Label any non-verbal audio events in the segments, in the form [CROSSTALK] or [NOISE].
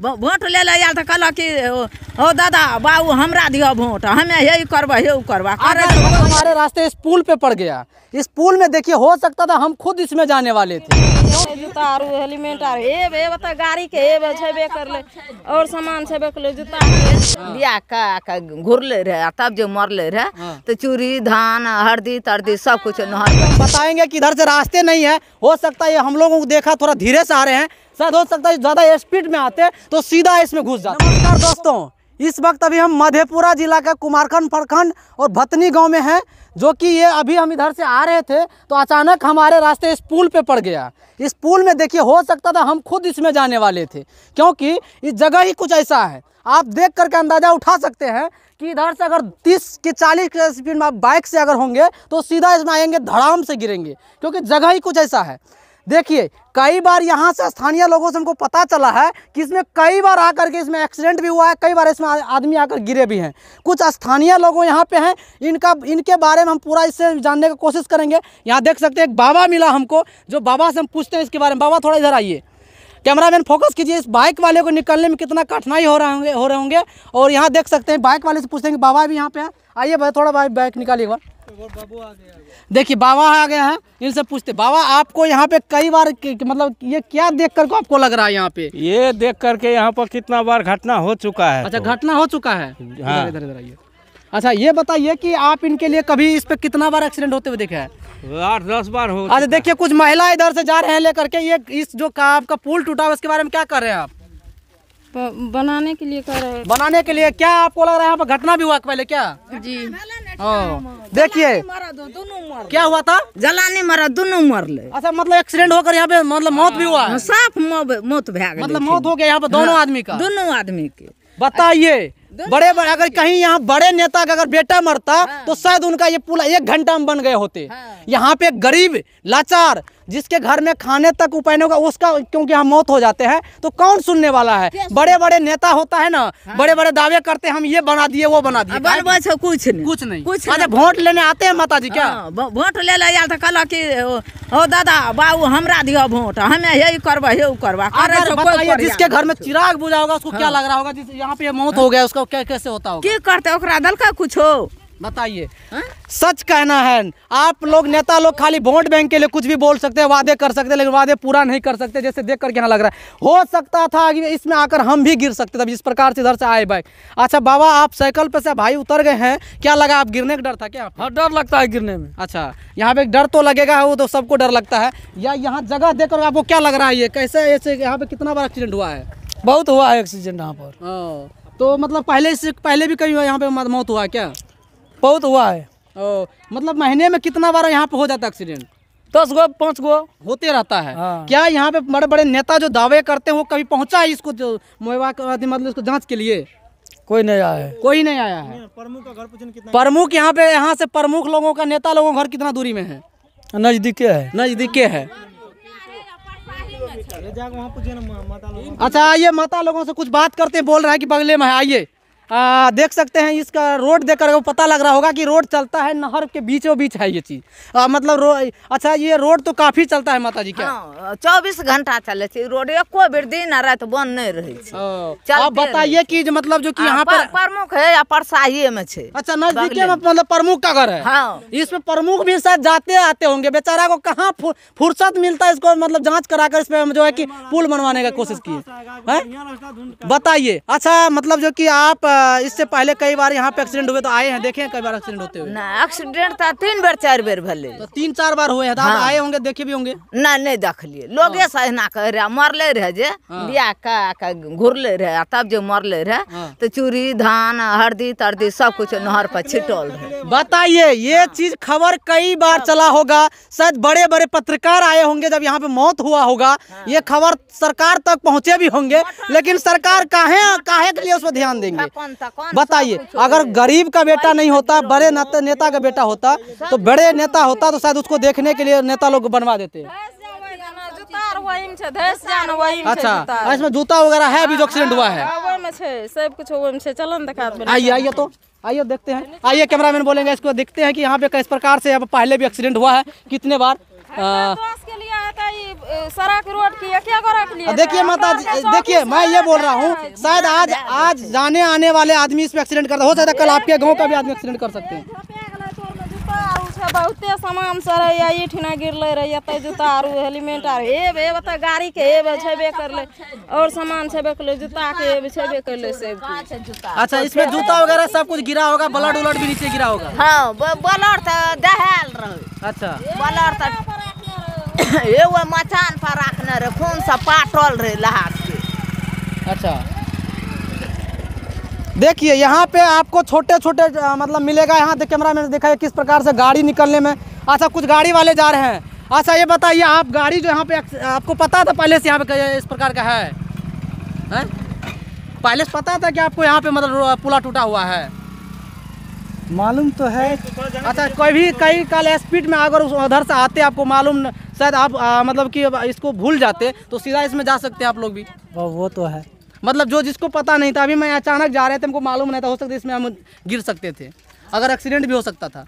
Vote ले ले oil तो कहल कि हो दादा बाबू हमरा दियो वोट हमें हे करब हे ऊ करब हमारे रास्ते इस पुल पे पड़ गया इस पुल में देखिए हो सकता था हम खुद इसमें जाने वाले थे जूता आरो हेलमेट आरो एब एब बता गाड़ी के एब छबे करले और सामान छबे करले जूता बिया का का घुरले रहे तब जो मरले रे तो चूरी धान हरदी तरदी सब कुछ अच्छा। नहर बताएंगे कि इधर से रास्ते नहीं है हो सकता है हम लोगों को देखा थोड़ा धीरे से आ रहे हैं शायद हो सकता है ज़्यादा स्पीड में आते तो सीधा इसमें घुस जाते नमस्कार दोस्तों इस वक्त अभी हम मधेपुरा जिला का कुमारखंड प्रखंड और भतनी गांव में हैं जो कि ये अभी हम इधर से आ रहे थे तो अचानक हमारे रास्ते इस पुल पे पड़ गया इस पुल में देखिए हो सकता था हम खुद इसमें जाने वाले थे क्योंकि इस जगह ही कुछ ऐसा है आप देख करके अंदाज़ा उठा सकते हैं कि इधर से अगर 30 के 40 की स्पीड में आप बाइक से अगर होंगे तो सीधा इसमें आएंगे धड़ाम से गिरेंगे क्योंकि जगह ही कुछ ऐसा है देखिए कई बार यहाँ से स्थानीय लोगों से हमको पता चला है कि इसमें कई बार आकर के इसमें एक्सीडेंट भी हुआ है कई बार इसमें आदमी आकर गिरे भी हैं कुछ स्थानीय लोगों यहाँ पे हैं इनका इनके बारे में हम पूरा इससे जानने की कोशिश करेंगे यहाँ देख सकते हैं एक बाबा मिला हमको जो बाबा से हम पूछते हैं इसके बारे में बाबा थोड़ा इधर आइए कैमरामैन फोकस कीजिए इस बाइक वाले को निकलने में कितना कठिनाई हो रहा होंगे हो रहे होंगे और यहाँ देख सकते हैं बाइक वाले से पूछते हैं कि बाबा भी यहाँ पे है आइए भाई थोड़ा भाई बाइक निकालिए बार देखिए बाबा आ गया है इनसे पूछते बाबा आपको यहाँ पे कई बार मतलब ये क्या देख कर को आपको लग रहा है यहाँ पे ये देख करके यहाँ पर कितना बार घटना हो चुका है अच्छा तो। घटना तो। हो चुका है हाँ। इधर इधर आइए अच्छा ये बताइए कि आप इनके लिए कभी इस पे कितना बार एक्सीडेंट होते हुए देखे है आठ दस बार हो अच्छा देखिए कुछ महिला इधर से जा रहे हैं लेकर के ये इस जो का आपका पुल टूटा उसके बारे में क्या कर रहे हैं आप बनाने के लिए कर रहे हैं बनाने के लिए क्या आपको लग रहा है यहाँ पर घटना भी हुआ पहले क्या जी देखिए क्या हुआ था जलानी मरा दोनों मर ले अच्छा मतलब एक्सीडेंट होकर यहाँ पे मतलब मौत भी हुआ हाँ, साफ मौत भे मतलब मौत हो गया यहाँ पे दोनों हाँ, आदमी का दोनों आदमी के बताइए बड़े बड़े अगर कहीं यहाँ बड़े नेता का अगर बेटा मरता हाँ। तो शायद उनका ये पुल एक घंटा में बन गए होते यहाँ पे गरीब लाचार जिसके घर में खाने तक उपाय नहीं होगा उसका क्योंकि हम मौत हो जाते हैं तो कौन सुनने वाला है बड़े बड़े नेता होता है ना हाँ। बड़े बड़े दावे करते हैं हम ये बना दिए वो बना दिए कुछ नहीं कुछ नहीं कुछ अरे वोट लेने आते हैं माता जी क्या हाँ, वोट ले ले तो की ओ दादा बाबू हमरा दिया वोट हमें ये करवा ये करवा जिसके घर में चिराग बुझा होगा उसको क्या हाँ। लग रहा होगा यहाँ पे मौत हो गया उसका कैसे होता होगा की करते दल का कुछ हो बताइए हाँ? सच कहना है आप लोग नेता लोग खाली वोट बैंक के लिए कुछ भी बोल सकते हैं वादे कर सकते हैं लेकिन वादे पूरा नहीं कर सकते जैसे देख कर कहना लग रहा है हो सकता था कि इसमें आकर हम भी गिर सकते थे जिस प्रकार से इधर से आए बाइक अच्छा बाबा आप साइकिल पर से भाई उतर गए हैं क्या लगा आप गिरने का डर था क्या हाँ डर लगता है गिरने में अच्छा यहाँ पे डर तो लगेगा वो तो सबको डर लगता है या यहाँ जगह देख आपको क्या लग रहा है ये कैसे ऐसे यहाँ पे कितना बार एक्सीडेंट हुआ है बहुत हुआ है एक्सीडेंट यहाँ पर हाँ, तो मतलब पहले से पहले भी कहीं यहाँ पे मौत हुआ क्या बहुत हुआ है ओ, मतलब महीने में कितना बार यहाँ पे हो जाता है एक्सीडेंट दस गो पाँच गो होते रहता है हाँ। क्या यहाँ पे बड़े बड़े नेता जो दावे करते हैं वो कभी पहुँचा है इसको जो मतलब इसको जाँच के लिए कोई नहीं आया है कोई नहीं आया है प्रमुख का घर कितना प्रमुख यहाँ पे यहाँ से प्रमुख लोगों का नेता लोगों का घर कितना दूरी में है नजदीके है नजदीके है अच्छा आइए माता लोगों से कुछ बात करते हैं बोल रहा है कि बगले में है आइए आ, देख सकते हैं इसका रोड देख कर पता लग रहा होगा कि रोड चलता है नहर के बीचों बीच है ये चीज़ मतलब रो, अच्छा ये रोड तो काफ़ी चलता है माता जी क्या हाँ, चौबीस घंटा चले रोड एको बेर दिन आ रात तो बंद नहीं रहे आप बताइए कि जो मतलब जो कि यहाँ पर, प्रमुख है या परसाही में छे अच्छा नजदीके में मतलब प्रमुख का घर है हाँ। इसमें प्रमुख भी शायद जाते आते होंगे बेचारा को कहाँ फुर्सत मिलता है इसको मतलब जाँच करा कर इसमें जो है की पुल बनवाने का कोशिश की है बताइए अच्छा मतलब जो की आप इससे पहले कई बार यहाँ पे एक्सीडेंट हुए तो आए हैं देखे हैं कई बार एक्सीडेंट होते हुए एक्सीडेंट था तीन बार चार बार भले तो तीन चार बार हुए हैं तो हाँ। आए होंगे देखे भी होंगे ना नहीं देख लिए लोग सहना मरले रहे जे बिया हाँ। का रहे तब जो मरले रहे हाँ। तो चूरी धान हरदी तरदी सब कुछ नहर पर छिटल रहे बताइए ये हाँ। चीज खबर कई बार चला होगा शायद बड़े बड़े पत्रकार आए होंगे जब यहाँ पे मौत हुआ होगा ये खबर सरकार तक पहुँचे भी होंगे लेकिन सरकार काहे काहे के लिए उस पर ध्यान देंगे कौन था कौन बताइए अगर गरीब का बेटा नहीं होता बड़े नेता का बेटा होता तो बड़े नेता होता तो शायद उसको देखने के लिए नेता लोग बनवा देते हैं अच्छा इसमें जूता वगैरह है अभी जो एक्सीडेंट हुआ है हाँ, सब कुछ आइए आइए तो आइए देखते हैं आइए कैमरा मैन बोलेंगे इसको देखते हैं कि यहाँ पे किस प्रकार से अब पहले भी एक्सीडेंट हुआ है कितने बार सड़क रोड की क्या रख लिया देखिए माता तो देखिए मैं ये बोल रहा हूँ शायद आज आज जाने आने वाले आदमी इसमें एक्सीडेंट कर हो सकता है कल आपके गाँव का भी आदमी एक्सीडेंट कर सकते हैं बहुते सामान सर रहिया गिर ना गिरले रहिया जूता आरू हेलमेट आर हे एब ते गाड़ी के हे छेबे कर ले और सामान छेबे कर ले जूता के हे छेबे कर ले से अच्छा इसमें जूता वगैरह सब कुछ गिरा होगा ब्लड उलट भी नीचे गिरा होगा हाँ ब्लड तो दहल रहे अच्छा ब्लड तो वो [COUGHS] मचान पर रखने रे खून से पाटल रहे लहास के अच्छा देखिए यहाँ पे आपको छोटे छोटे मतलब मिलेगा यहाँ कैमरा मैन देखा है किस प्रकार से गाड़ी निकलने में अच्छा कुछ गाड़ी वाले जा रहे हैं अच्छा ये बताइए आप गाड़ी जो यहाँ पे आपको पता था पहले से यहाँ पे इस प्रकार का है, है? पहले से पता था कि आपको यहाँ पे मतलब पुला टूटा हुआ है मालूम तो है अच्छा कोई भी कई कल स्पीड में अगर उधर से आते आपको मालूम शायद आप आ, मतलब कि इसको भूल जाते तो सीधा इसमें जा सकते हैं आप लोग भी हाँ, वो तो है मतलब जो जिसको पता नहीं था अभी मैं अचानक जा रहे थे हमको मालूम नहीं था हो सकता इसमें हम गिर सकते थे अगर एक्सीडेंट भी हो सकता था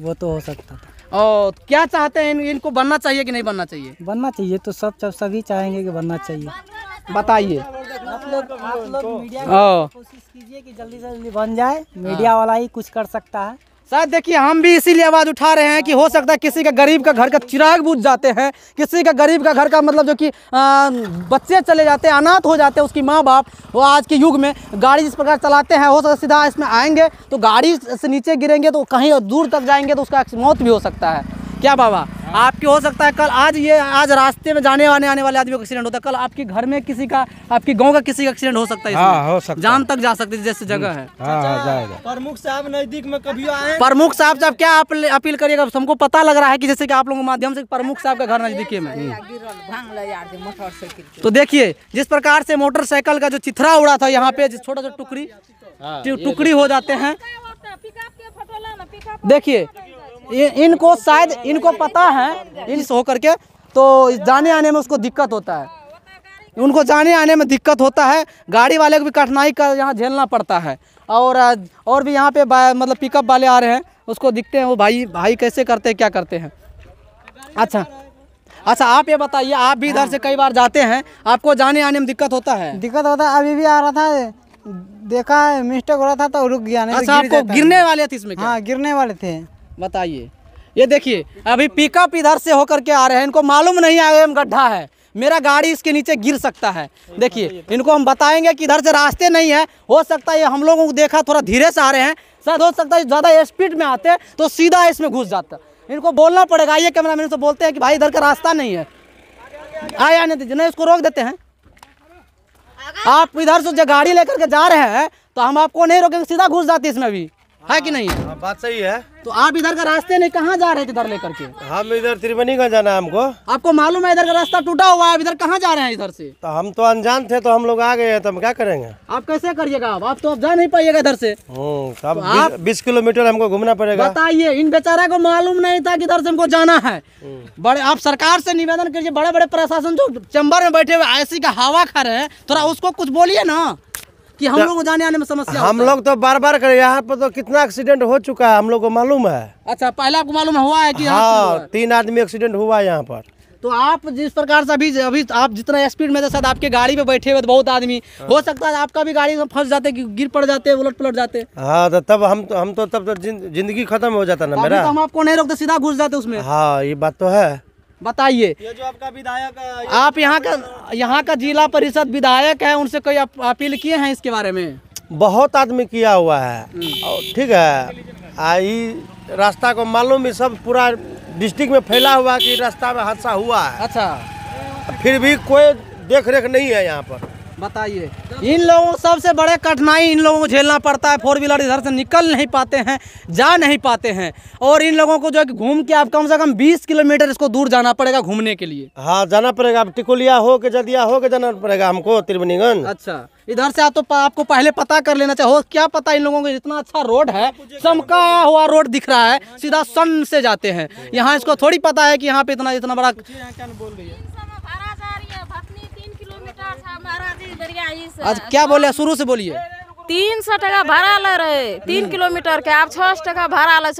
वो तो हो सकता था और क्या चाहते हैं इन, इनको बनना चाहिए कि नहीं बनना चाहिए बनना चाहिए तो सब सभी चाहेंगे कि बनना चाहिए बताइए आप लोग हाँ, आप लोग तो मीडिया की कोशिश कीजिए कि जल्दी से जल्दी बन जाए मीडिया हाँ। वाला ही कुछ कर सकता है शायद देखिए हम भी इसीलिए आवाज़ उठा रहे हैं कि हो सकता है किसी का गरीब का घर का चिराग बुझ जाते हैं किसी का गरीब का घर का मतलब जो कि बच्चे चले जाते हैं अनाथ हो जाते हैं उसकी माँ बाप वो आज के युग में गाड़ी जिस प्रकार चलाते हैं हो सकता सीधा इसमें आएंगे तो गाड़ी से नीचे गिरेंगे तो कहीं और दूर तक जाएंगे तो उसका मौत भी हो सकता है क्या बाबा आपके हो सकता है कल आज ये आज रास्ते में जाने वाने आने वाले आदमी का एक्सीडेंट होता है कल आपके घर में किसी का आपके गांव का किसी का एक्सीडेंट हो सकता है हाँ, हो सकता जान तक जा सकती है जैसे हम्म। जगह है हाँ, हाँ, प्रमुख साहब नजदीक में कभी आए प्रमुख साहब साहब क्या आप अपील करिएगा हमको पता लग रहा है की जैसे की आप लोगों के माध्यम से प्रमुख साहब का घर नजदीक में हम्म। तो देखिए जिस प्रकार से मोटरसाइकिल का जो चिथरा उड़ा था यहाँ पे छोटा सा टुकड़ी टुकड़ी हो जाते हैं देखिए इनको शायद इनको पता है इन होकर करके तो जाने आने में उसको दिक्कत होता है उनको जाने आने में दिक्कत होता है गाड़ी वाले को भी कठिनाई का यहाँ झेलना पड़ता है और और भी यहाँ पे मतलब पिकअप वाले आ रहे हैं उसको दिखते हैं वो भाई भाई कैसे करते हैं क्या करते हैं अच्छा अच्छा आप ये बताइए आप भी इधर से कई बार जाते हैं आपको जाने आने में दिक्कत होता है दिक्कत होता है अभी भी आ रहा था देखा मिस्टेक हो रहा था तो रुक गया नहीं तो अच्छा आपको गिरने वाले थे इसमें हाँ गिरने वाले थे बताइए ये देखिए अभी पिकअप इधर से होकर के आ रहे हैं इनको मालूम नहीं आए हम गड्ढा है मेरा गाड़ी इसके नीचे गिर सकता है देखिए इनको हम बताएंगे कि इधर से रास्ते नहीं है हो सकता है हम लोगों को देखा थोड़ा धीरे से आ रहे हैं शायद हो सकता है ज़्यादा स्पीड में आते तो सीधा इसमें घुस जाता इनको बोलना पड़ेगा ये कैमरा मैन से बोलते हैं कि भाई इधर का रास्ता नहीं है आया आने दीजिए नहीं इसको रोक देते हैं आप इधर से जो गाड़ी लेकर के जा रहे हैं तो हम आपको नहीं रोकेंगे सीधा घुस जाती इसमें भी है कि नहीं है हाँ, बात सही है तो आप इधर का रास्ते नहीं कहाँ जा रहे थे इधर लेकर के हम हाँ, इधर त्रिवेणी का जाना है हमको आपको मालूम है इधर का रास्ता टूटा हुआ है इधर कहाँ जा रहे हैं इधर से तो हम तो अनजान थे तो हम लोग आ गए हैं तो हम क्या करेंगे आप कैसे करिएगा आप आप तो अब जा नहीं पाइएगा इधर से हम्म, तो, तो आप बीस किलोमीटर हमको घूमना पड़ेगा बताइए इन बेचारा को मालूम नहीं था की इधर से हमको जाना है हम्म। बड़े आप सरकार से निवेदन करिए बड़े बड़े प्रशासन जो चैम्बर में बैठे हुए ऐसी का हवा खा रहे हैं थोड़ा उसको कुछ बोलिए ना कि हम तो लोग जाने आने में समस्या हम लोग तो बार बार कर यहाँ पर तो कितना एक्सीडेंट हो चुका है हम लोग को मालूम है अच्छा पहले आपको मालूम हुआ है की हाँ, तीन आदमी एक्सीडेंट हुआ है यहाँ पर तो आप जिस प्रकार से अभी अभी आप जितना स्पीड में शायद आपके गाड़ी में बैठे हुए तो बहुत आदमी हाँ। हो सकता है आपका भी गाड़ी में फंस जाते गिर पड़ जाते उलट पलट जाते हाँ तो तब हम तो हम तो तब तो जिंदगी खत्म हो जाता ना मेरा तो हम आपको नहीं रोकते सीधा घुस जाते उसमें हाँ ये बात तो है बताइए ये जो आपका विधायक आप यहाँ का यहाँ का जिला परिषद विधायक है उनसे कोई अपील किए हैं इसके बारे में बहुत आदमी किया हुआ है हम्म। ठीक है आई रास्ता को मालूम ही सब पूरा डिस्ट्रिक्ट में फैला हुआ कि रास्ता में हादसा हुआ है अच्छा फिर भी कोई देख रेख नहीं है यहाँ पर बताइए इन लोगों को सबसे बड़े कठिनाई इन लोगों को झेलना पड़ता है फोर व्हीलर इधर से निकल नहीं पाते हैं जा नहीं पाते हैं और इन लोगों को जो है घूम के आप कम से कम 20 किलोमीटर इसको दूर जाना पड़ेगा घूमने के लिए हाँ जाना पड़ेगा आप टिकुलिया हो के जदिया हो के जाना पड़ेगा हमको त्रिवेणीगंज अच्छा इधर से आप तो आपको पहले पता कर लेना चाहिए क्या पता इन लोगों को इतना अच्छा रोड है चमका हुआ रोड दिख रहा है सीधा सन से जाते हैं यहाँ इसको थोड़ी पता है कि यहाँ पे इतना इतना बड़ा बोल रही है आज क्या बोले शुरू से बोलिए तीन सौ टका भाड़ा ले रहे तीन हम्म। किलोमीटर के आप छह सौ टका भाड़ा ले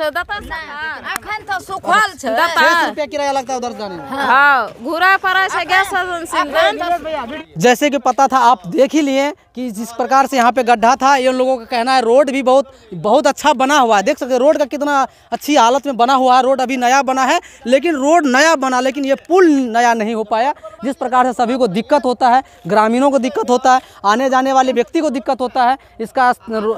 तो सुखल रुपया किराया लगता उधर जाने हाँ, हाँ घूरा पड़ा छे गैस एजेंसी जैसे कि पता था आप देख ही लिए कि जिस प्रकार से यहाँ पे गड्ढा था ये लोगों का कहना है रोड भी बहुत बहुत अच्छा बना हुआ है देख सकते रोड का कितना अच्छी हालत में बना हुआ है रोड अभी नया बना है लेकिन रोड नया बना लेकिन ये पुल नया नहीं हो पाया जिस प्रकार से सभी को दिक्कत होता है ग्रामीणों को दिक्कत होता है आने जाने वाले व्यक्ति को दिक्कत होता है इसका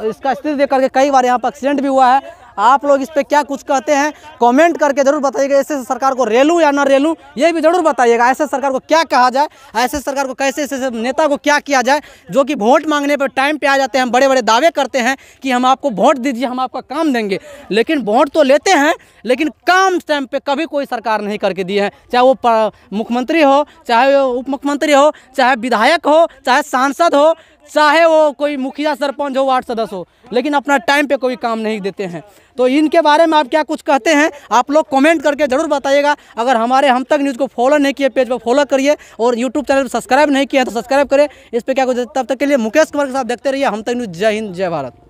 इसका स्थिति देख करके कई बार यहाँ पर एक्सीडेंट भी हुआ है आप लोग इस पर क्या कुछ कहते हैं कमेंट करके जरूर बताइएगा ऐसे सरकार को रेलूँ या ना रेलूँ ये भी जरूर बताइएगा ऐसे सरकार को क्या कहा जाए ऐसे सरकार को कैसे ऐसे नेता को क्या किया जाए जो कि वोट मांगने पर टाइम पे आ जाते हैं बड़े बड़े दावे करते हैं कि हम आपको वोट दीजिए हम आपका काम देंगे लेकिन वोट तो लेते हैं लेकिन काम टाइम पर कभी कोई सरकार नहीं करके दी है चाहे वो मुख्यमंत्री हो चाहे उप मुख्यमंत्री हो चाहे विधायक हो चाहे सांसद हो चाहे वो कोई मुखिया सरपंच हो वार्ड सदस्य हो लेकिन अपना टाइम पे कोई काम नहीं देते हैं तो इनके बारे में आप क्या कुछ कहते हैं आप लोग कमेंट करके ज़रूर बताइएगा अगर हमारे हम तक न्यूज़ को फॉलो नहीं किए पेज पर फॉलो करिए और यूट्यूब चैनल पर सब्सक्राइब नहीं किया तो सब्सक्राइब करें इस पर क्या कुछ तब तक के लिए मुकेश कुमार के साथ देखते रहिए हम तक न्यूज़ जय हिंद जय भारत